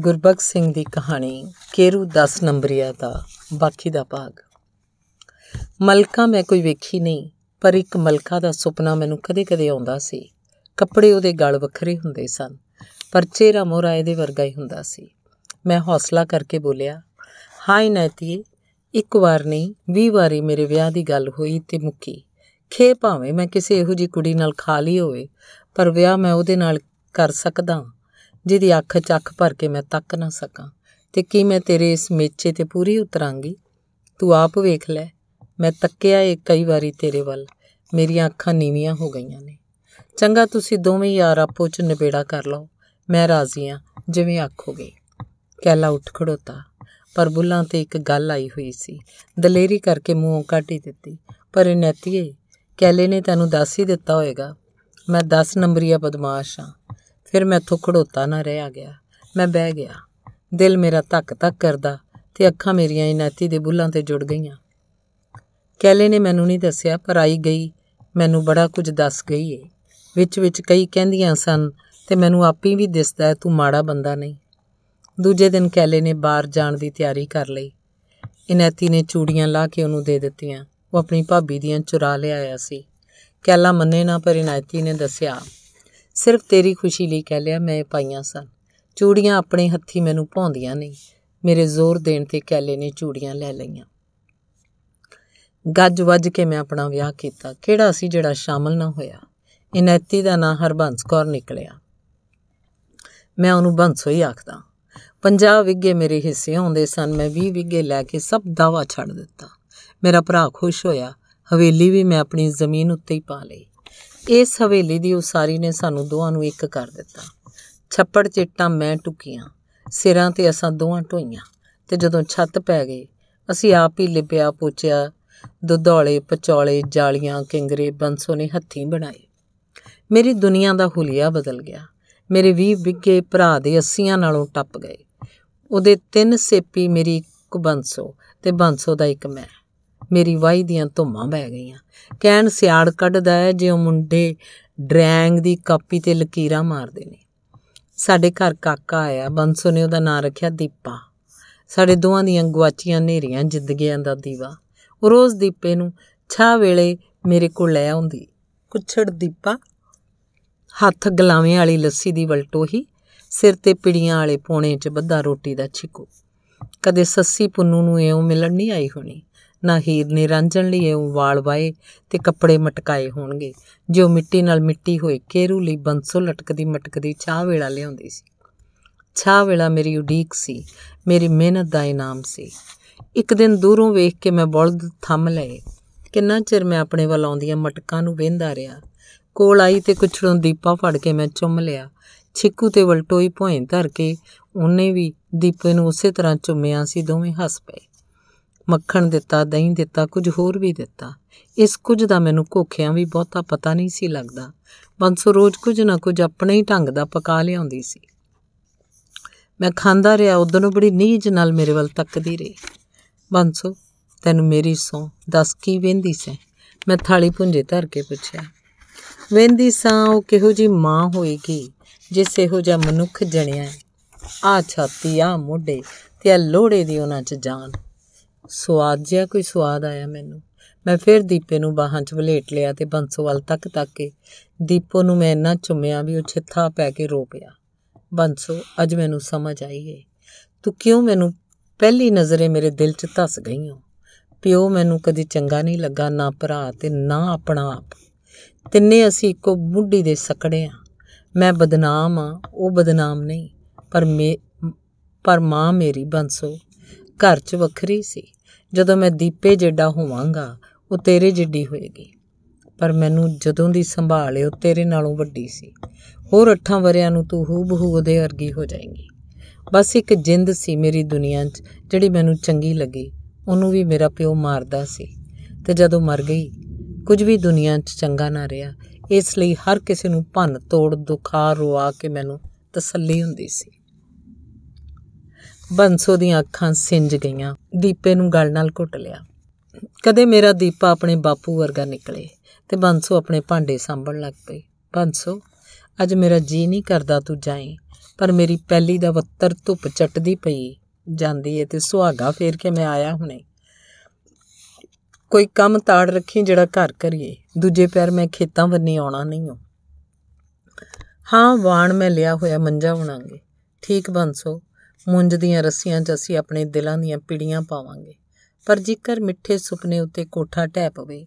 ਗੁਰਬਖਸ਼ ਸਿੰਘ ਦੀ ਕਹਾਣੀ ਕੇਰੂ 10 ਨੰਬਰੀਆ ਦਾ ਬਾਕੀ ਦਾ ਭਾਗ ਮਲਕਾ ਮੈਂ ਕੋਈ ਵੇਖੀ ਨਹੀਂ ਪਰ ਇੱਕ ਮਲਕਾ ਦਾ ਸੁਪਨਾ ਮੈਨੂੰ ਕਦੇ-ਕਦੇ ਆਉਂਦਾ ਸੀ ਕੱਪੜੇ ਉਹਦੇ ਗਲ ਵੱਖਰੇ ਹੁੰਦੇ ਸਨ ਪਰ ਚਿਹਰਾ ਮੋਹਰਾ ਇਹਦੇ ਵਰਗਾ ਹੀ ਹੁੰਦਾ ਸੀ ਮੈਂ ਹੌਸਲਾ ਕਰਕੇ ਬੋਲਿਆ ਹਾਈ ਨੈਤੀ ਇੱਕ ਵਾਰ ਨਹੀਂ 20 ਵਾਰੀ ਮੇਰੇ ਵਿਆਹ ਦੀ ਗੱਲ ਹੋਈ ਤੇ ਮੁੱਕੀ ਖੇ ਭਾਵੇਂ ਮੈਂ ਕਿਸੇ ਇਹੋ ਜੀ ਕੁੜੀ ਨਾਲ ਖਾ ਲਈ ਹੋਵੇ ਪਰ ਵਿਆਹ ਮੈਂ ਉਹਦੇ ਨਾਲ ਕਰ ਸਕਦਾ ਜਿਹਦੀ ਅੱਖ 'ਚ ਅੱਖ ਭਰ ਕੇ ਮੈਂ ਤੱਕ ਨਾ ਸਕਾਂ ਤੇ ਕੀ ਮੈਂ ਤੇਰੇ ਇਸ ਮੇਚੇ ਤੇ ਪੂਰੀ ਉਤਰਾਂਗੀ ਤੂੰ ਆਪ ਵੇਖ ਲੈ ਮੈਂ ਤੱਕਿਆ ਏ ਕਈ ਵਾਰੀ ਤੇਰੇ ਵੱਲ ਮੇਰੀਆਂ ਅੱਖਾਂ ਨੀਵੀਆਂ ਹੋ ਗਈਆਂ ਨੇ ਚੰਗਾ ਤੁਸੀਂ ਦੋਵੇਂ ਯਾਰ ਆਪੋ 'ਚ ਨਿਬੇੜਾ ਕਰ ਲਓ ਮੈਂ ਰਾਜ਼ੀ ਆ ਜਿਵੇਂ ਆਖੋਗੇ ਕੈਲਾ ਉੱਠ ਖੜੋਤਾ ਪਰ ਬੁੱਲਾਂ ਤੇ ਇੱਕ ਗੱਲ ਆਈ ਹੋਈ ਸੀ ਦਲੇਰੀ ਕਰਕੇ ਮੂੰਹੋਂ ਕਾਟੀ ਦਿੱਤੀ ਪਰ ਇਨੈਤੀਏ ਕੈਲੇ ਨੇ ਤੈਨੂੰ ਦੱਸ ਹੀ ਦਿੱਤਾ ਹੋਵੇਗਾ ਮੈਂ 10 ਨੰਬਰੀਆ ਬਦਮਾਸ਼ ਆ ਫਿਰ ਮੈਥੋਂ ਖੜੋਤਾ ਨਾ ਰਹਿ ਆ ਗਿਆ ਮੈਂ ਬਹਿ ਗਿਆ ਦਿਲ ਮੇਰਾ ਧੱਕ ਧੱਕ ਕਰਦਾ ਤੇ ਅੱਖਾਂ ਮੇਰੀਆਂ ਇਨਾਤੀ ਦੇ ਬੁੱਲਾਂ ਤੇ ਜੁੜ ਗਈਆਂ ਕੈਲੇ ਨੇ ਮੈਨੂੰ ਨਹੀਂ ਦੱਸਿਆ ਪਰ ਆਈ ਗਈ ਮੈਨੂੰ ਬੜਾ ਕੁਝ ਦੱਸ ਗਈ ਏ ਵਿੱਚ ਵਿੱਚ ਕਈ ਕਹਿੰਦੀਆਂ ਸਨ ਤੇ ਮੈਨੂੰ ਆਪੇ ਵੀ ਦਿਸਦਾ ਹੈ ਤੂੰ ਮਾੜਾ ਬੰਦਾ ਨਹੀਂ ਦੂਜੇ ਦਿਨ ਕੈਲੇ ਨੇ ਬਾਹਰ ਜਾਣ ਦੀ ਤਿਆਰੀ ਕਰ ਲਈ ਇਨਾਤੀ ਨੇ ਚੂੜੀਆਂ ਲਾ ਕੇ ਉਹਨੂੰ ਦੇ ਦਿੱਤੀਆਂ ਉਹ ਆਪਣੀ ਭਾਬੀ ਦੀਆਂ ਚੁਰਾ ਲਿਆਇਆ ਸੀ ਕੈਲਾ ਮੰਨੇ ਨਾ ਪਰ ਇਨਾਤੀ ਨੇ ਦੱਸਿਆ ਸਿਰਫ ਤੇਰੀ ਖੁਸ਼ੀ ਲਈ ਕਹਿ ਲਿਆ ਮੈਂ ਪਾਈਆਂ ਸਨ ਚੂੜੀਆਂ ਆਪਣੇ ਹੱਥੀ ਮੈਨੂੰ ਪਾਉਂਦੀਆਂ ਨਹੀਂ ਮੇਰੇ ਜ਼ੋਰ ਦੇਣ ਤੇ ਕੈਲੇ ਨੇ ਚੂੜੀਆਂ ਲੈ ਲਈਆਂ ਗੱਜ ਵੱਜ ਕੇ ਮੈਂ ਆਪਣਾ ਵਿਆਹ ਕੀਤਾ ਕਿਹੜਾ ਸੀ ਜਿਹੜਾ ਸ਼ਾਮਲ ਨਾ ਹੋਇਆ ਇਨੈਤੀ ਦਾ ਨਾਂ ਹਰਬੰਸ ਕੌਰ ਨਿਕਲਿਆ ਮੈਂ ਉਹਨੂੰ ਬੰਸੋ ਹੀ ਆਖਦਾ ਪੰਜਾਬ ਵਿੱਗੇ ਮੇਰੇ ਹਿੱਸੇ ਆਉਂਦੇ ਸਨ ਮੈਂ 20 ਵਿੱਗੇ ਲੈ ਕੇ ਸਭ ਦਾਵਾ ਛੱਡ ਦਿੱਤਾ ਮੇਰਾ ਭਰਾ ਖੁਸ਼ ਹੋਇਆ ਹਵੇਲੀ ਵੀ ਮੈਂ ਆਪਣੀ ਜ਼ਮੀਨ ਉੱਤੇ ਹੀ ਪਾ ਲਈ ਇਸ ਹਵੇਲੀ ਦੀ ਉਸਾਰੀ ਨੇ ਸਾਨੂੰ ਦੋਹਾਂ ਨੂੰ ਇੱਕ ਕਰ ਦਿੱਤਾ ਛੱਪੜ ਚਿੱਟਾਂ ਮੈਂ ਟੁਕੀਆਂ ਸਿਰਾਂ ਤੇ ਅਸਾਂ ਦੋਹਾਂ ਢੋਈਆਂ ਤੇ ਜਦੋਂ ਛੱਤ ਪੈ ਗਈ ਅਸੀਂ ਆਪ ਹੀ ਲਿਪਿਆ ਪੋਚਿਆ ਦੁਧੌਲੇ ਪਚੌਲੇ ਜਾਲੀਆਂ ਕਿੰਗਰੇ ਬੰਸੋ ਨੇ ਹੱਥੀਂ ਬਣਾਏ ਮੇਰੀ ਦੁਨੀਆ ਦਾ ਹੁਲੀਆ ਬਦਲ ਗਿਆ ਮੇਰੇ 20 ਵਿੱਗੇ ਭਰਾ ਦੇ 80ਾਂ ਨਾਲੋਂ ਟੱਪ ਗਏ ਉਹਦੇ ਤਿੰਨ ਸੇਪੀ ਮੇਰੀ ਇੱਕ ਬੰਸੋ ਤੇ ਬੰਸੋ ਦਾ ਇੱਕ ਮੈਂ ਮੇਰੀ ਵਾਈ ਦੀਆਂ ਧੁੰਮਾਂ ਬਹਿ ਗਈਆਂ ਕਹਿਣ ਸਿਆੜ ਕੱਢਦਾ ਹੈ ਜਿਉ ਮੁੰਡੇ ਡਰੈਂਗ ਦੀ ਕਾਪੀ ਤੇ ਲਕੀਰਾਂ ਮਾਰਦੇ ਨੇ ਸਾਡੇ ਘਰ ਕਾਕਾ ਆਇਆ ਬੰਸੋ ਨੇ ਉਹਦਾ ਨਾਂ ਰੱਖਿਆ ਦੀਪਾ ਸਾਡੇ ਦੋਹਾਂ ਦੀਆਂ ਗਵਾਚੀਆਂ ਨੇਰੀਆਂ ਜ਼ਿੰਦਗੀਆਂ ਦਾ ਦੀਵਾ ਉਹ ਰੋਜ਼ ਦੀਪੇ ਨੂੰ ਛਾ ਵੇਲੇ ਮੇਰੇ ਕੋਲ ਲੈ ਆਉਂਦੀ ਕੁਛੜ ਦੀਪਾ ਹੱਥ ਗਲਾਵੇਂ ਵਾਲੀ ਲੱਸੀ ਦੀ ਹੀ ਸਿਰ ਤੇ ਪਿੜੀਆਂ ਵਾਲੇ ਪੋਣੇ 'ਚ ਬੱਧਾ ਰੋਟੀ ਦਾ ਛਿਕੋ ਕਦੇ ਸੱਸੀ ਪੁੰਨੂ ਨੂੰ ਐਉਂ ਮਿਲਣ ਨਹੀਂ ਆਈ ਹੋਣੀ ਨਾ ਹੀਰ ਨੇ ਰਾਂਝਣ ਲਈ ਵਾਲ ਵਾਏ ਤੇ ਕੱਪੜੇ ਮਟਕਾਏ ਹੋਣਗੇ ਜੋ ਮਿੱਟੀ ਨਾਲ ਮਿੱਟੀ ਹੋਏ ਕੇਰੂ ਲਈ ਬੰਸੋ ਲਟਕਦੀ ਮਟਕਦੀ ਚਾਹ ਵੇਲਾ ਲਿਆਉਂਦੀ ਸੀ ਛਾ ਵੇਲਾ ਮੇਰੀ ਉਡੀਕ ਸੀ ਮੇਰੀ ਮਿਹਨਤ ਦਾ ਇਨਾਮ ਸੀ ਇੱਕ ਦਿਨ ਦੂਰੋਂ ਵੇਖ ਕੇ ਮੈਂ ਬਲਦ ਥੰਮ ਲਏ ਕਿੰਨਾ ਚਿਰ ਮੈਂ ਆਪਣੇ ਵੱਲ ਆਉਂਦੀਆਂ ਮਟਕਾਂ ਨੂੰ ਵੇਂਦਾ ਰਿਹਾ ਕੋਲ ਆਈ ਤੇ ਕੁਛੜੋਂ ਦੀਪਾ ਫੜ ਕੇ ਮੈਂ ਚੁੰਮ ਲਿਆ ਛਿੱਕੂ ਤੇ ਵਲਟੋਈ ਭੋਇਂ ਧਰ ਕੇ ਉਹਨੇ ਵੀ ਦੀਪੇ ਨੂੰ ਉਸੇ ਤਰ੍ਹਾਂ ਚੁੰਮਿਆ ਸੀ ਦੋਵੇਂ ਹੱਸ ਪਏ ਮੱਖਣ ਦਿੱਤਾ ਦਹੀਂ ਦਿੱਤਾ ਕੁਝ ਹੋਰ ਵੀ ਦਿੱਤਾ ਇਸ ਕੁਝ ਦਾ ਮੈਨੂੰ ਕੋਖਿਆਂ ਵੀ ਬਹੁਤਾ ਪਤਾ ਨਹੀਂ ਸੀ ਲੱਗਦਾ ਬੰਸੋ ਰੋਜ਼ ਕੁਝ ਨਾ ਕੁਝ ਆਪਣੇ ਹੀ ਢੰਗ ਦਾ ਪਕਾ ਲਿਆਉਂਦੀ ਸੀ ਮੈਂ ਖਾਂਦਾ ਰਿਹਾ ਉਦੋਂ ਬੜੀ ਨੀਝ ਨਾਲ ਮੇਰੇ ਵੱਲ ਤੱਕਦੀ ਰਹੀ ਬੰਸੋ ਤੈਨੂੰ ਮੇਰੀ ਸੌ ਦੱਸ ਕੀ ਵੇਂਦੀ ਸੈਂ ਮੈਂ ਥਾਲੀ ਪੁੰਜੇ ਧਰ ਕੇ ਪੁੱਛਿਆ ਵੇਂਦੀ ਸਾਂ ਉਹ ਕਿਹੋ ਜੀ ਮਾਂ ਹੋਏਗੀ ਜਿਸ ਇਹੋ ਜਿਹਾ ਮਨੁੱਖ ਜਣਿਆ ਆ ਛਾਤੀ ਆ ਮੋਢੇ ਤੇ ਆ ਲੋੜੇ ਦੀ ਉਹਨਾਂ 'ਚ ਜਾਨ ਸਵਾਦ ਜਿਹਾ ਕੋਈ ਸਵਾਦ ਆਇਆ ਮੈਨੂੰ ਮੈਂ ਫਿਰ ਦੀਪੇ ਨੂੰ ਬਾਹਾਂ 'ਚ ਵਲੇਟ ਲਿਆ ਤੇ ਬੰਸੋ ਵੱਲ ਤੱਕ ਤੱਕ ਕੇ ਦੀਪੋ ਨੂੰ ਮੈਂ ਇੰਨਾ ਚੁੰਮਿਆ ਵੀ ਉਹ ਛਿੱਥਾ ਪੈ ਕੇ ਰੋ ਪਿਆ ਬੰਸੋ ਅੱਜ ਮੈਨੂੰ ਸਮਝ ਆਈ ਏ ਤੂੰ ਕਿਉਂ ਮੈਨੂੰ ਪਹਿਲੀ ਨਜ਼ਰੇ ਮੇਰੇ ਦਿਲ 'ਚ ਧਸ ਗਈ ਹੋ ਪਿਓ ਮੈਨੂੰ ਕਦੀ ਚੰਗਾ ਨਹੀਂ ਲੱਗਾ ਨਾ ਭਰਾ ਤੇ ਨਾ ਆਪਣਾ ਆਪ ਤਿੰਨੇ ਅਸੀਂ ਇੱਕੋ ਮੁੱਢੀ ਦੇ ਸਕੜੇ ਆ ਮੈਂ ਬਦਨਾਮ ਆ ਉਹ ਬਦਨਾਮ ਨਹੀਂ ਪਰ ਮੇ ਪਰ ਮਾਂ ਮੇਰੀ ਬੰਸੋ ਘਰ 'ਚ ਵੱਖਰੀ ਸੀ ਜਦੋਂ ਮੈਂ ਦੀਪੇ ਜਿੱਡਾ ਹੋਵਾਂਗਾ ਉਹ ਤੇਰੇ ਜਿੱਡੀ ਹੋਏਗੀ ਪਰ ਮੈਨੂੰ ਜਦੋਂ ਦੀ ਸੰਭਾਲ ਏ ਉਹ ਤੇਰੇ ਨਾਲੋਂ ਵੱਡੀ ਸੀ ਹੋਰ 8 ਵਰਿਆਂ ਨੂੰ ਤੂੰ ਹੂ ਬਹੂ ਉਹਦੇ ਅਰਗੀ ਹੋ ਜਾਏਂਗੀ ਬਸ ਇੱਕ ਜਿੰਦ ਸੀ ਮੇਰੀ ਦੁਨੀਆ 'ਚ ਜਿਹੜੀ ਮੈਨੂੰ ਚੰਗੀ ਲੱਗੀ ਉਹਨੂੰ ਵੀ ਮੇਰਾ ਪਿਓ ਮਾਰਦਾ ਸੀ ਤੇ ਜਦੋਂ ਮਰ ਗਈ ਕੁਝ ਵੀ ਦੁਨੀਆ 'ਚ ਚੰਗਾ ਨਾ ਰਿਹਾ ਇਸ ਲਈ ਹਰ ਕਿਸੇ ਨੂੰ ਭੰਨ ਤੋੜ ਦੁਖਾ ਰੋਆ ਕੇ ਮੈਨੂੰ ਤਸੱਲੀ ਹੁੰਦੀ ਸੀ ਬੰਸੋ ਦੀਆਂ ਅੱਖਾਂ ਸਿੰਜ ਗਈਆਂ ਦੀਪੇ ਨੂੰ ਗਲ ਨਾਲ ਘੁੱਟ ਲਿਆ ਕਦੇ ਮੇਰਾ ਦੀਪਾ ਆਪਣੇ ਬਾਪੂ ਵਰਗਾ ਨਿਕਲੇ ਤੇ ਬੰਸੋ ਆਪਣੇ ਭਾਂਡੇ ਸਾਂਭਣ ਲੱਗ ਪਈ ਬੰਸੋ ਅੱਜ ਮੇਰਾ ਜੀ ਨਹੀਂ ਕਰਦਾ ਤੂੰ ਜਾਏ ਪਰ ਮੇਰੀ ਪਹਿਲੀ ਦਾ ਵੱਤਰ ਧੁੱਪ ਚੱਟਦੀ ਪਈ ਜਾਂਦੀ ਏ ਤੇ ਸੁਹਾਗਾ ਫੇਰ ਕੇ ਮੈਂ ਆਇਆ ਹੁਣੇ ਕੋਈ ਕੰਮ ਤਾੜ ਰੱਖੀ ਜਿਹੜਾ ਘਰ ਕਰੀਏ ਦੂਜੇ ਪੈਰ ਮੈਂ ਖੇਤਾਂ ਬੰਨੀ ਆਉਣਾ ਨਹੀਂ ਹਾਂ ਵਾਣ ਮੈਂ ਲਿਆ ਹੋਇਆ ਮੰਜਾ ਬਣਾਂਗੇ ਠੀਕ ਬੰਸੋ ਮੁੰਜ ਦੀਆਂ ਰੱਸੀਆਂ 'ਚ ਅਸੀਂ ਆਪਣੇ ਦਿਲਾਂ ਦੀਆਂ ਪੀੜੀਆਂ ਪਾਵਾਂਗੇ ਪਰ ਜੇਕਰ ਮਿੱਠੇ ਸੁਪਨੇ ਉੱਤੇ ਕੋਠਾ ਟਹਿ ਪਵੇ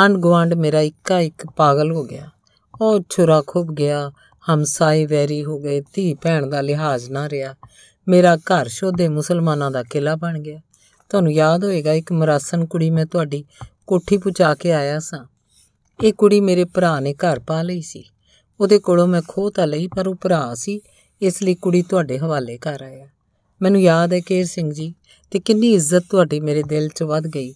ਆਂਡ ਗਵਾਂਡ ਮੇਰਾ ਇੱਕਾ ਇੱਕ ਪਾਗਲ ਹੋ ਗਿਆ ਉਹ ਛੁਰਾ ਖੁੱਬ ਗਿਆ ਹਮਸਾਈ ਵੈਰੀ ਹੋ ਗਏ ਧੀ ਭੈਣ ਦਾ ਲਿਹਾਜ਼ ਨਾ ਰਿਹਾ ਮੇਰਾ ਘਰ ਸ਼ੋਦੇ ਮੁਸਲਮਾਨਾਂ ਦਾ ਕਿਲਾ ਬਣ ਗਿਆ ਤੁਹਾਨੂੰ ਯਾਦ ਹੋਏਗਾ ਇੱਕ ਮਰਾਸਨ ਕੁੜੀ ਮੈਂ ਤੁਹਾਡੀ ਕੋਠੀ ਪੁਚਾ ਕੇ ਆਇਆ ਸਾਂ ਇਹ ਕੁੜੀ ਮੇਰੇ ਭਰਾ ਨੇ ਘਰ ਪਾ ਲਈ ਸੀ ਉਹਦੇ ਕੋਲੋਂ ਮੈਂ ਖੋਹ ਤਾਂ ਲਈ ਪਰ ਉਹ ਭਰਾ ਸੀ ਇਸ ਲਈ ਕੁੜੀ ਤੁਹਾਡੇ ਹਵਾਲੇ ਕਰ ਆਇਆ ਮੈਨੂੰ ਯਾਦ ਹੈ ਕੇਰ ਸਿੰਘ ਜੀ ਤੇ ਕਿੰਨੀ ਇੱਜ਼ਤ ਤੁਹਾਡੀ ਮੇਰੇ ਦਿਲ 'ਚ ਵੱਧ ਗਈ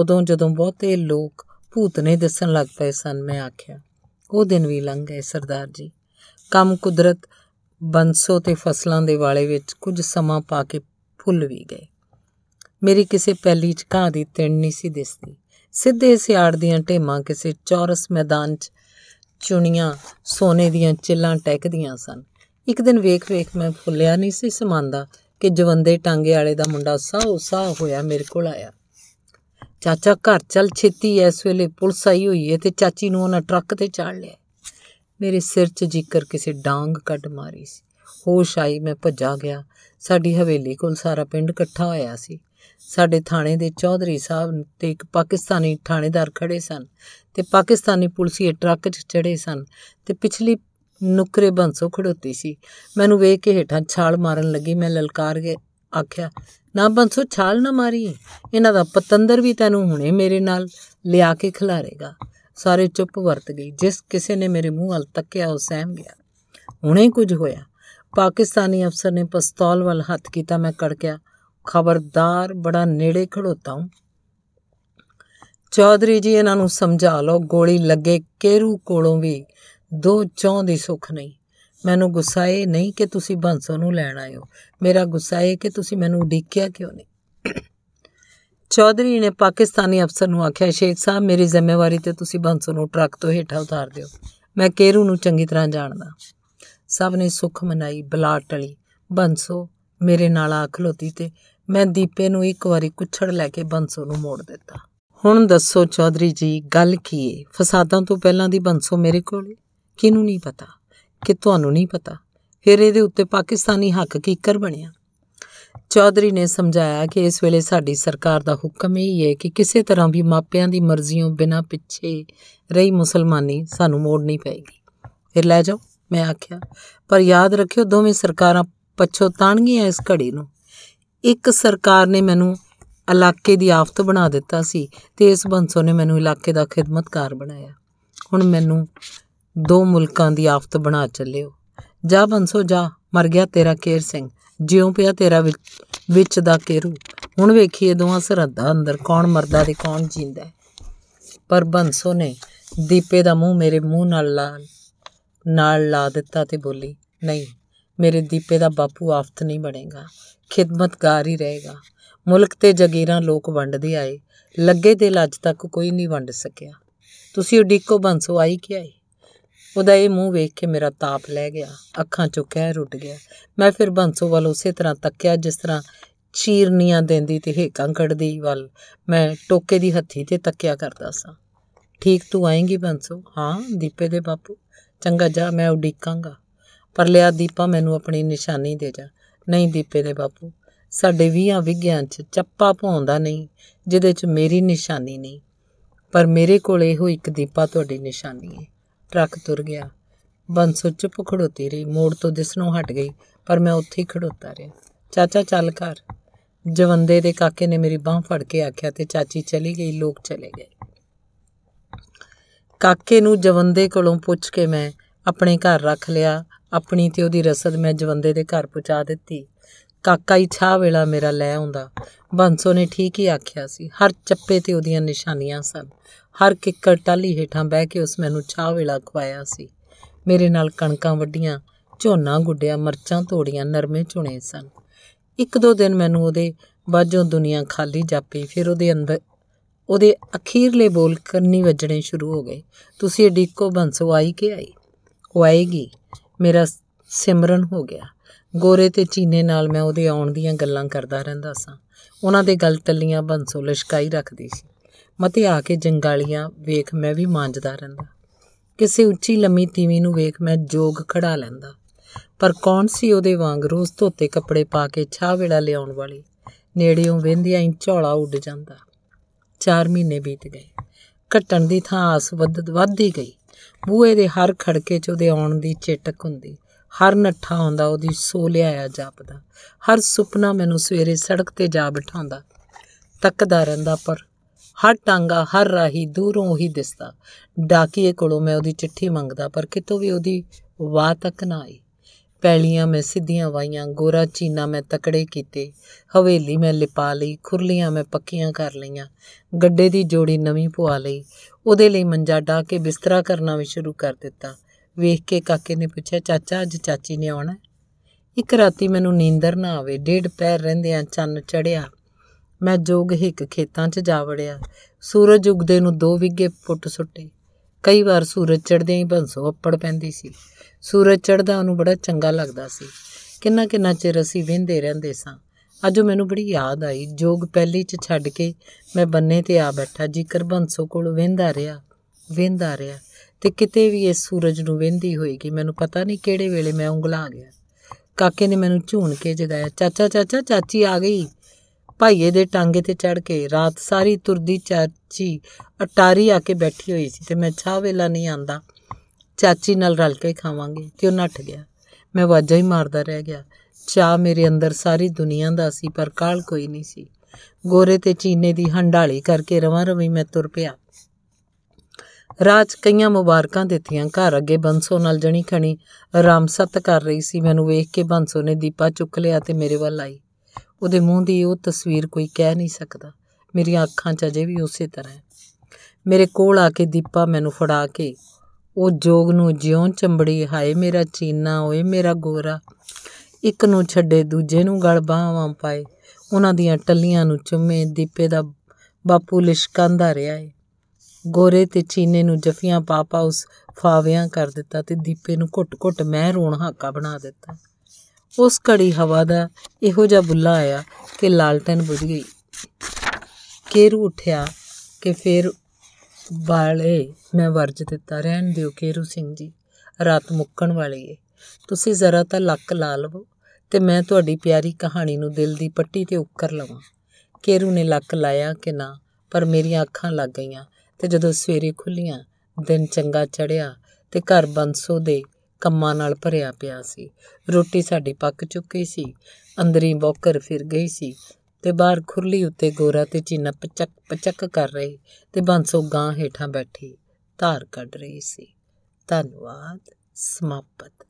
ਉਦੋਂ ਜਦੋਂ ਬਹੁਤੇ ਲੋਕ ਭੂਤ ਨੇ ਦੱਸਣ ਲੱਗ ਪਏ ਸਨ ਮੈਂ ਆਖਿਆ ਉਹ ਦਿਨ ਵੀ ਲੰਘ ਗਏ ਸਰਦਾਰ ਜੀ ਕੰਮ ਕੁਦਰਤ ਬੰਸੋ ਤੇ ਫਸਲਾਂ ਦੇ ਵਾਲੇ ਵਿੱਚ ਕੁਝ ਸਮਾਂ ਪਾ ਕੇ ਫੁੱਲ ਵੀ ਗਏ ਮੇਰੀ ਕਿਸੇ ਪੈਲੀ 'ਚ ਘਾਹ ਦੀ ਤਿਣ ਨਹੀਂ ਸੀ ਦਿਸਦੀ ਸਿੱਧੇ ਸਿਆੜ ਦੀਆਂ ਢੇਮਾਂ ਕਿਸੇ ਚੌਰਸ ਮੈਦਾਨ 'ਚ ਚੁਣੀਆਂ ਸੋਨੇ ਦੀਆਂ ਚਿੱਲਾਂ ਟੈਕਦੀਆਂ ਸਨ ਇੱਕ ਦਿਨ ਵੇਖ ਵੇਖ ਮੈਂ ਭੁੱਲਿਆ ਨਹੀਂ ਸੀ ਸਮਾਂਦਾ ਕਿ ਜਵੰਦੇ ਟਾਂਗੇ ਵਾਲੇ ਦਾ ਮੁੰਡਾ ਸਾਹ ਸਾਹ ਹੋਇਆ ਮੇਰੇ ਕੋਲ ਆਇਆ ਚਾਚਾ ਘਰ ਚਲ ਛੇਤੀ ਐਸ ਵੇਲੇ ਪੁਲਿਸ ਆਈ ਹੋਈ ਏ ਤੇ ਚਾਚੀ ਨੂੰ ਉਹਨਾਂ ਟਰੱਕ ਤੇ ਚਾੜ ਲਿਆ ਮੇਰੇ ਸਿਰ 'ਚ ਜਿੱਕਰ ਕਿਸੇ ਡਾਂਗ ਕੱਢ ਮਾਰੀ ਸੀ ਹੋਸ਼ ਆਈ ਮੈਂ ਭੱਜਾ ਗਿਆ ਸਾਡੀ ਹਵੇਲੀ ਕੋਲ ਸਾਰਾ ਪਿੰਡ ਇਕੱਠਾ ਹੋਇਆ ਸੀ ਸਾਡੇ ਥਾਣੇ ਦੇ ਚੌਧਰੀ ਸਾਹਿਬ ਤੇ ਇੱਕ ਪਾਕਿਸਤਾਨੀ ਥਾਣੇਦਾਰ ਖੜੇ ਸਨ ਤੇ ਪਾਕਿਸਤਾਨੀ ਪੁਲਸੀਏ ਟਰੱਕ 'ਚ ਚੜੇ ਸਨ ਤੇ ਪਿਛਲੀ ਨੁਕਰੇ ਬੰਸੋ ਖੜੋਤੀ ਸੀ ਮੈਨੂੰ ਵੇਖ ਕੇ ਹੇਠਾਂ ਛਾਲ ਮਾਰਨ ਲੱਗੀ ਮੈਂ ਲਲਕਾਰ ਕੇ ਆਖਿਆ ਨਾ ਬੰਸੋ ਛਾਲ ਨਾ ਮਾਰੀ ਇਹਨਾਂ ਦਾ ਪਤੰਦਰ ਵੀ ਤੈਨੂੰ ਹੁਣੇ ਮੇਰੇ ਨਾਲ ਲਿਆ ਕੇ ਖਿਲਾਰੇਗਾ ਸਾਰੇ ਚੁੱਪ ਵਰਤ ਗਈ ਜਿਸ ਕਿਸੇ ਨੇ ਮੇਰੇ ਮੂੰਹ ਹਲ ਤੱਕਿਆ ਉਹ ਸਹਿਮ ਗਿਆ ਹੁਣੇ ਕੁਝ ਹੋਇਆ ਪਾਕਿਸਤਾਨੀ ਅਫਸਰ ਨੇ ਪਿਸਤੌਲ ਵੱਲ ਹੱਥ ਕੀਤਾ ਮੈਂ ਕੜਕਿਆ ਖਬਰਦਾਰ ਬੜਾ ਨੇੜੇ ਖੜੋਤਾ ਹੂੰ ਚੌਧਰੀ ਜੀ ਇਹਨਾਂ ਨੂੰ ਸਮਝਾ ਲਓ ਗੋਲੀ ਲੱਗੇ ਕੇਰੂ ਕੋਲੋਂ ਵੀ ਦੋ ਚੌਂ ਦੀ ਸੁੱਖ ਨਹੀਂ ਮੈਨੂੰ ਗੁੱਸਾ ਇਹ ਨਹੀਂ ਕਿ ਤੁਸੀਂ ਬੰਸੋ ਨੂੰ ਲੈਣ ਆਏ ਹੋ ਮੇਰਾ ਗੁੱਸਾ ਇਹ ਕਿ ਤੁਸੀਂ ਮੈਨੂੰ ਉਡੀਕਿਆ ਕਿਉਂ ਨਹੀਂ ਚੌਧਰੀ ਨੇ ਪਾਕਿਸਤਾਨੀ ਅਫਸਰ ਨੂੰ ਆਖਿਆ ਸ਼ੇਖ ਸਾਹਿਬ ਮੇਰੀ ਜ਼ਿੰਮੇਵਾਰੀ ਤੇ ਤੁਸੀਂ ਬੰਸੋ ਨੂੰ ਟਰੱਕ ਤੋਂ ਹੇਠਾਂ ਉਤਾਰ ਦਿਓ ਮੈਂ ਕੇਰੂ ਨੂੰ ਚੰਗੀ ਤਰ੍ਹਾਂ ਜਾਣਦਾ ਸਭ ਨੇ ਸੁੱਖ ਮਨਾਈ ਬਲਾ ਟਲੀ ਬੰਸੋ ਮੇਰੇ ਨਾਲ ਆ ਖਲੋਤੀ ਤੇ ਮੈਂ ਦੀਪੇ ਨੂੰ ਇੱਕ ਵਾਰੀ ਕੁਛੜ ਲੈ ਕੇ ਬੰਸੋ ਨੂੰ ਮੋੜ ਦਿੱਤਾ ਹੁਣ ਦੱਸੋ ਚੌਧਰੀ ਜੀ ਗੱਲ ਕੀ ਏ ਫਸਾਦਾਂ ਤੋਂ ਪਹਿਲਾਂ ਦੀ ਬੰਸੋ ਮੇਰੇ ਕੋਲ ਕਿਨੂੰ ਨਹੀਂ ਪਤਾ ਕਿ ਤੁਹਾਨੂੰ ਨਹੀਂ ਪਤਾ ਫਿਰ ਇਹਦੇ ਉੱਤੇ ਪਾਕਿਸਤਾਨੀ ਹੱਕ ਕੀਕਰ ਬਣਿਆ ਚੌਧਰੀ ਨੇ ਸਮਝਾਇਆ ਕਿ ਇਸ ਵੇਲੇ ਸਾਡੀ ਸਰਕਾਰ ਦਾ ਹੁਕਮ ਇਹ ਹੈ ਕਿ ਕਿਸੇ ਤਰ੍ਹਾਂ ਵੀ ਮਾਪਿਆਂ ਦੀ ਮਰਜ਼ੀੋਂ ਬਿਨਾਂ ਪਿੱਛੇ ਰਹੀ ਮੁਸਲਮਾਨੀ ਸਾਨੂੰ ਮੋੜਨੀ ਪਏਗੀ ਫਿਰ ਲੈ ਜਾਓ ਮੈਂ ਆਖਿਆ ਪਰ ਯਾਦ ਰੱਖਿਓ ਦੋਵੇਂ ਸਰਕਾਰਾਂ ਪਛੋ ਤਾਣਗੀਆਂ ਇਸ ਘੜੀ ਨੂੰ ਇੱਕ ਸਰਕਾਰ ਨੇ ਮੈਨੂੰ ਇਲਾਕੇ ਦੀ ਆਫਤ ਬਣਾ ਦਿੱਤਾ ਸੀ ਤੇ ਇਸ ਬੰਸੋ ਨੇ ਮੈਨੂੰ ਇਲਾਕੇ ਦਾ ਖਿਦਮਤਕਾਰ ਬਣਾਇਆ ਹੁਣ ਮੈਨੂੰ ਦੋ ਮੁਲਕਾਂ ਦੀ ਆਫਤ ਬਣਾ ਚੱਲਿਓ ਜਾ ਬੰਸੋ ਜਾ ਮਰ ਗਿਆ ਤੇਰਾ ਕੇਰ ਸਿੰਘ ਜਿਉਂ ਪਿਆ ਤੇਰਾ ਵਿੱਚ ਦਾ ਕੇਰੂ ਹੁਣ ਵੇਖੀਏ ਦੋਹਾਂ ਸਰਹੱਦਾਂ ਅੰਦਰ ਕੌਣ ਮਰਦਾ ਤੇ ਕੌਣ ਜਿੰਦਾ ਪਰ ਬੰਸੋ ਨੇ ਦੀਪੇ ਦਾ ਮੂੰਹ ਮੇਰੇ ਮੂੰਹ ਨਾਲ ਲਾ ਨਾਲ ਲਾ ਦਿੱਤਾ ਤੇ ਬੋਲੀ ਨਹੀਂ ਮੇਰੇ ਦੀਪੇ ਦਾ ਬਾਪੂ ਆਫਤ ਨਹੀਂ ਬਣੇਗਾ ਖਿਦਮਤਗਾਰ ਹੀ ਰਹੇਗਾ ਮੁਲਕ ਤੇ ਜਗੀਰਾਂ ਲੋਕ ਵੰਡਦੇ ਆਏ ਲੱਗੇ ਦਿਲ ਅੱਜ ਤੱਕ ਕੋਈ ਨਹੀਂ ਵੰਡ ਸਕਿਆ ਤੁਸੀਂ ਉਡੀਕੋ ਬੰਸੋ ਆਈ ਕਿ ਆਈ ਉਹਦਾ ਇਹ ਮੂੰਹ ਵੇਖ ਕੇ ਮੇਰਾ ਤਾਪ ਲੈ ਗਿਆ ਅੱਖਾਂ ਚੋਂ ਕਹਿਰ ਉੱਡ ਗਿਆ ਮੈਂ ਫਿਰ ਬੰਸੋ ਵੱਲ ਉਸੇ ਤਰ੍ਹਾਂ ਤੱਕਿਆ ਜਿਸ ਤਰ੍ਹਾਂ ਚੀਰਨੀਆਂ ਦਿੰਦੀ ਤੇ ਹੇਕਾਂ ਕੱਢਦੀ ਵੱਲ ਮੈਂ ਟੋਕੇ ਦੀ ਹੱਥੀ ਤੇ ਤੱਕਿਆ ਕਰਦਾ ਸਾਂ ਠੀਕ ਤੂੰ ਆਏਂਗੀ ਬੰਸੋ ਹਾਂ ਦੀਪੇ ਦੇ ਬਾਪੂ ਚੰਗਾ ਜਾ ਮੈਂ ਉਡੀਕਾਂਗਾ ਪਰ ਲਿਆ ਦੀਪਾ ਮੈਨੂੰ ਆਪਣੀ ਨਿਸ਼ਾਨੀ ਦੇ ਜਾ ਨਹੀਂ ਦੀਪੇ ਦੇ ਬਾਪੂ ਸਾਡੇ 20 ਵਿਗਿਆਨ 'ਚ ਚੱਪਾ ਭੌਂਦਾ ਨਹੀਂ ਜਿਹਦੇ 'ਚ ਮੇਰੀ ਨਿਸ਼ਾਨੀ ਨਹੀਂ ਪਰ ਮੇਰੇ ਕੋਲ ਇਹੋ ਇੱਕ ਦੀਪਾ ਤੁਹਾਡੀ ਨਿਸ਼ਾਨੀ ਹੈ ਟਰੱਕ ਤੁਰ ਗਿਆ ਬੰਸੋ ਚੁੱਪ ਖੜੋਤੀ ਰਹੀ ਮੋੜ ਤੋਂ ਦਿਸਣੋਂ ਹਟ ਗਈ ਪਰ ਮੈਂ ਉੱਥੇ ਹੀ ਖੜੋਤਾ ਰਿਹਾ ਚਾਚਾ ਚੱਲ ਘਰ ਜਵੰਦੇ ਦੇ ਕਾਕੇ ਨੇ ਮੇਰੀ ਬਾਹ ਫੜ ਕੇ ਆਖਿਆ ਤੇ ਚਾਚੀ ਚਲੀ ਗਈ ਲੋਕ ਚਲੇ ਗਏ ਕਾਕੇ ਨੂੰ ਜਵੰਦੇ ਕੋਲੋਂ ਪੁੱਛ ਕੇ ਮੈਂ ਆਪਣੇ ਘਰ ਰੱਖ ਲਿਆ ਆਪਣੀ ਤੇ ਉਹਦੀ ਰਸਦ ਮੈਂ ਜਵੰਦੇ ਦੇ ਘਰ ਪਹੁੰਚਾ ਦਿੱਤੀ ਕਾਕਾ ਹੀ ਛਾ ਵੇਲਾ ਮੇਰਾ ਲੈ ਆਉਂਦਾ ਬੰਸੋ ਨੇ ਠੀਕ ਹੀ ਆਖਿਆ ਸੀ ਹਰ ਚੱਪੇ ਤੇ ਉਹਦੀਆਂ ਨਿਸ਼ਾਨੀਆਂ ਸਨ ਹਰ ਕਿੱਕਰ ਟਾਲੀ ਹੇਠਾਂ ਬਹਿ ਕੇ ਉਸ ਮੈਨੂੰ ਚਾਹ ਵੇਲਾ ਖਵਾਇਆ ਸੀ ਮੇਰੇ ਨਾਲ ਕਣਕਾਂ ਵੱਡੀਆਂ ਝੋਨਾ ਗੁੱਡਿਆ ਮਰਚਾਂ ਤੋੜੀਆਂ ਨਰਮੇ ਚੁਣੇ ਸਨ ਇੱਕ ਦੋ ਦਿਨ ਮੈਨੂੰ ਉਹਦੇ ਬਾਝੋਂ ਦੁਨੀਆ ਖਾਲੀ ਜਾਪੀ ਫਿਰ ਉਹਦੇ ਅੰਦਰ ਉਹਦੇ ਅਖੀਰਲੇ ਬੋਲ ਕੰਨੀ ਵੱਜਣੇ ਸ਼ੁਰੂ ਹੋ ਗਏ ਤੁਸੀਂ ਏਡੀ ਕੋ ਬੰਸੋ ਆਈ ਕਿ ਆਈ ਉਹ ਆਏਗੀ ਮੇਰਾ ਸਿਮਰਨ ਹੋ ਗਿਆ ਗੋਰੇ ਤੇ ਚੀਨੇ ਨਾਲ ਮੈਂ ਉਹਦੇ ਆਉਣ ਦੀਆਂ ਗੱਲਾਂ ਕਰਦਾ ਰਹਿੰਦਾ ਸਾਂ ਉਹਨਾਂ ਦੇ ਗਲ ਤੱਲੀਆਂ ਬੰਸੋ ਲਸ਼ਕਾਈ ਰੱਖਦੀ ਸੀ ਮਤੇ ਆ ਕੇ ਜੰਗਾਲੀਆਂ ਵੇਖ ਮੈਂ ਵੀ ਮਾਂਜਦਾ ਰਹਿੰਦਾ ਕਿਸੇ ਉੱਚੀ ਲੰਮੀ ਤੀਵੀ ਨੂੰ ਵੇਖ ਮੈਂ ਜੋਗ ਖੜਾ ਲੈਂਦਾ ਪਰ ਕੌਣ ਸੀ ਉਹਦੇ ਵਾਂਗ ਰੋਜ਼ ਧੋਤੇ ਕੱਪੜੇ ਪਾ ਕੇ ਛਾ ਵੇਲਾ ਲਿਆਉਣ ਵਾਲੀ ਨੇੜਿਓਂ ਵੇਂਦਿਆਂ ਹੀ ਝੋਲਾ ਉੱਡ ਜਾਂਦਾ 4 ਮਹੀਨੇ ਬੀਤ ਗਏ ਘਟਣ ਦੀ ਥਾਂ ਆਸ ਵੱਧ ਵੱਧਦੀ ਗਈ ਬੂਹੇ ਦੇ ਹਰ ਖੜਕੇ 'ਚ ਉਹਦੇ ਆਉਣ ਦੀ ਚਿਟਕ ਹੁੰਦੀ ਹਰ ਨੱਠਾ ਆਉਂਦਾ ਉਹਦੀ ਸੋ ਲਿਆਇਆ ਜਾਪਦਾ ਹਰ ਸੁਪਨਾ ਮੈਨੂੰ ਸਵੇਰੇ ਸੜਕ ਤੇ ਜਾ ਬਿਠਾਉਂਦਾ ਤੱਕਦਾ ਰਹਿੰਦਾ ਪਰ ਹਰ ਟਾਂਗਾ ਹਰ ਰਾਹੀ ਦੂਰੋਂ ਉਹੀ ਦਿਸਦਾ ਡਾਕੀਏ ਕੋਲੋਂ ਮੈਂ ਉਹਦੀ ਚਿੱਠੀ ਮੰਗਦਾ ਪਰ ਕਿਤੋਂ ਵੀ ਉਹਦੀ ਵਾਹ ਤੱਕ ਨਾ ਆਈ ਪੈਲੀਆਂ ਮੈਂ ਸਿੱਧੀਆਂ ਵਾਈਆਂ ਗੋਰਾ ਚੀਨਾ ਮੈਂ ਤਕੜੇ ਕੀਤੇ ਹਵੇਲੀ ਮੈਂ ਲਿਪਾ ਲਈ ਖੁਰਲੀਆਂ ਮੈਂ ਪੱਕੀਆਂ ਕਰ ਲਈਆਂ ਗੱਡੇ ਦੀ ਜੋੜੀ ਨਵੀਂ ਪਵਾ ਲਈ ਉਹਦੇ ਲਈ ਮੰਜਾ ਡਾ ਕੇ ਬਿਸਤਰਾ ਕਰਨਾ ਵੀ ਸ਼ੁਰੂ ਕਰ ਦਿੱਤਾ ਵੇਖ ਕੇ ਕਾਕੇ ਨੇ ਪੁੱਛਿਆ ਚਾਚਾ ਅੱਜ ਚਾਚੀ ਨੇ ਆਉਣਾ ਇੱਕ ਰਾਤੀ ਮੈਨੂੰ ਨੀਂਦਰ ਨਾ ਆਵੇ ਡੇਢ ਪੈਰ ਰਹਿੰਦਿਆਂ ਚੰਨ ਚੜਿਆ ਮੈਂ ਜੋਗ ਹਿੱਕ ਖੇਤਾਂ 'ਚ ਜਾ ਵੜਿਆ ਸੂਰਜ ਉਗਦੇ ਨੂੰ ਦੋ ਵਿੱਗੇ ਫੁੱਟ ਸੁੱਟੇ ਕਈ ਵਾਰ ਸੂਰਜ ਚੜਦੇ ਹੀ ਭੰਸੋ ਅੱਪੜ ਪੈਂਦੀ ਸੀ ਸੂਰਜ ਚੜਦਾ ਉਹਨੂੰ ਬੜਾ ਚੰਗਾ ਲੱਗਦਾ ਸੀ ਕਿੰਨਾ ਕਿੰਨਾ ਚਿਰ ਅਸੀਂ ਵਿੰਦੇ ਰਹਿੰਦੇ ਸਾਂ ਅੱਜ ਮੈਨੂੰ ਬੜੀ ਯਾਦ ਆਈ ਜੋਗ ਪਹਿਲੀ 'ਚ ਛੱਡ ਕੇ ਮੈਂ ਬੰਨੇ ਤੇ ਆ ਬੈਠਾ ਜੀਕਰ ਬੰਸੋ ਕੋਲ ਵਿੰਦਾ ਰਿਹਾ ਵਿੰਦਾ ਰਿਹਾ ਤੇ ਕਿਤੇ ਵੀ ਇਸ ਸੂਰਜ ਨੂੰ ਵਿੰਦੀ ਹੋਏਗੀ ਮੈਨੂੰ ਪਤਾ ਨਹੀਂ ਕਿਹੜੇ ਵੇਲੇ ਮੈਂ ਉਂਗਲਾ ਗਿਆ ਕਾਕੇ ਨੇ ਮੈਨੂੰ ਝੂਣ ਕੇ ਜਗਾਇਆ ਚਾਚਾ ਚਾਚਾ ਚਾਚੀ ਆ ਗਈ ਭਾਈਏ ਦੇ ਟਾਂਗੇ ਤੇ ਚੜ ਕੇ ਰਾਤ ਸਾਰੀ ਤੁਰਦੀ ਚਾਚੀ ਅਟਾਰੀ ਆ ਕੇ ਬੈਠੀ ਹੋਈ ਸੀ ਤੇ ਮੈਂ ਛਾ ਵੇਲਾ ਨਹੀਂ ਆਂਦਾ ਚਾਚੀ ਨਾਲ ਰਲ ਕੇ ਖਾਵਾਂਗੇ ਤੇ ਉਹ ਨੱਠ ਗਿਆ ਮੈਂ ਵਾਜਾ ਹੀ ਮਾਰਦਾ ਰਹਿ ਗਿਆ ਚਾਹ ਮੇਰੇ ਅੰਦਰ ਸਾਰੀ ਦੁਨੀਆ ਦਾ ਸੀ ਪਰ ਕਾਲ ਕੋਈ ਨਹੀਂ ਸੀ ਗੋਰੇ ਤੇ ਚੀਨੇ ਦੀ ਹੰਡਾਲੀ ਕਰਕੇ ਰਵਾਂ ਰਵੀ ਮੈਂ ਤੁਰ ਪਿਆ ਰਾਜ ਕਈਆਂ ਮੁਬਾਰਕਾਂ ਦਿੱਤੀਆਂ ਘਰ ਅੱਗੇ ਬੰਸੋ ਨਾਲ ਜਣੀ ਖਣੀ ਆਰਾਮ ਕਰ ਰਹੀ ਸੀ ਮੈਨੂੰ ਵੇਖ ਕੇ ਬੰਸੋ ਨੇ ਦੀਪਾ ਚੁੱਕ ਲਿਆ ਤੇ ਮੇਰੇ ਵੱਲ ਆਈ ਉਹਦੇ ਮੂੰਹ ਦੀ ਉਹ ਤਸਵੀਰ ਕੋਈ ਕਹਿ ਨਹੀਂ ਸਕਦਾ ਮੇਰੀਆਂ ਅੱਖਾਂ 'ਚ ਅਜੇ ਵੀ ਉਸੇ ਤਰ੍ਹਾਂ ਹੈ ਮੇਰੇ ਕੋਲ ਆ ਕੇ ਦੀਪਾ ਮੈਨੂੰ ਫੜਾ ਕੇ ਉਹ ਜੋਗ ਨੂੰ ਜਿਉਂ ਚੰਬੜੀ ਹਾਏ ਮੇਰਾ ਚੀਨਾ ਓਏ ਮੇਰਾ ਗੋਰਾ ਇੱਕ ਨੂੰ ਛੱਡੇ ਦੂਜੇ ਨੂੰ ਗਲ ਬਾਹਾਂ ਪਾਏ ਉਹਨਾਂ ਦੀਆਂ ਟੱਲੀਆਂ ਨੂੰ ਚੁੰਮੇ ਦੀਪੇ ਦਾ ਬਾਪੂ ਲਿਸ਼ਕਾਂਦਾ ਰਿਹਾ ਏ ਗੋਰੇ ਤੇ ਚੀਨੇ ਨੂੰ ਜਫੀਆਂ ਪਾਪਾ ਉਸ ਫਾਵਿਆਂ ਕਰ ਦਿੱਤਾ ਤੇ ਦੀਪੇ ਨੂੰ ਘੁੱਟ-ਘੁੱਟ ਮੈਂ ਰੋਣ ਹਾਕਾ ਬਣਾ ਦਿੱਤਾ ਉਸ ਘੜੀ ਹਵਾ ਦਾ ਇਹੋ ਜਿਹਾ ਬੁੱਲਾ ਆਇਆ ਕਿ ਲਾਲਟਨ ਬੁਝ ਗਈ ਕੇਰੂ ਉੱਠਿਆ ਕਿ ਫੇਰ ਬਾਲੇ ਮੈਂ ਵਰਜ ਦਿੱਤਾ ਰਹਿਣ ਦਿਓ ਕੇਰੂ ਸਿੰਘ ਜੀ ਰਾਤ ਮੁੱਕਣ ਵਾਲੀ ਏ ਤੁਸੀਂ ਜ਼ਰਾ ਤਾਂ ਲੱਕ ਲਾ ਲਵੋ ਤੇ ਮੈਂ ਤੁਹਾਡੀ ਪਿਆਰੀ ਕਹਾਣੀ ਨੂੰ ਦਿਲ ਦੀ ਪੱਟੀ ਤੇ ਉੱਕਰ ਲਵਾਂ ਕੇਰੂ ਨੇ ਲੱਕ ਲਾਇਆ ਕਿ ਨਾ ਪਰ ਮੇਰੀਆਂ ਅੱਖਾਂ ਲੱਗ ਗਈਆਂ ਤੇ ਜਦੋਂ ਸਵੇਰੇ ਖੁੱਲੀਆਂ ਦਿਨ ਚੰਗਾ ਚੜਿਆ ਤੇ ਘਰ ਬੰਸੋ ਦੇ ਕੰਮਾਂ ਨਾਲ ਭਰਿਆ ਪਿਆ ਸੀ ਰੋਟੀ ਸਾਡੀ ਪੱਕ ਚੁੱਕੀ ਸੀ ਅੰਦਰੀ ਬੌਕਰ ਫਿਰ ਗਈ ਸੀ ਤੇ ਬਾਹਰ ਖੁਰਲੀ ਉੱਤੇ ਗੋਰਾ ਤੇ ਚੀਨਾ ਪਚਕ ਪਚਕ ਕਰ ਰਹੇ ਤੇ ਬੰਸੋ ਗਾਂ ਹੇਠਾਂ ਬੈਠੀ ਧਾਰ ਕੱਢ ਰਹੀ ਸੀ ਧੰਨਵਾਦ ਸਮਾਪਤ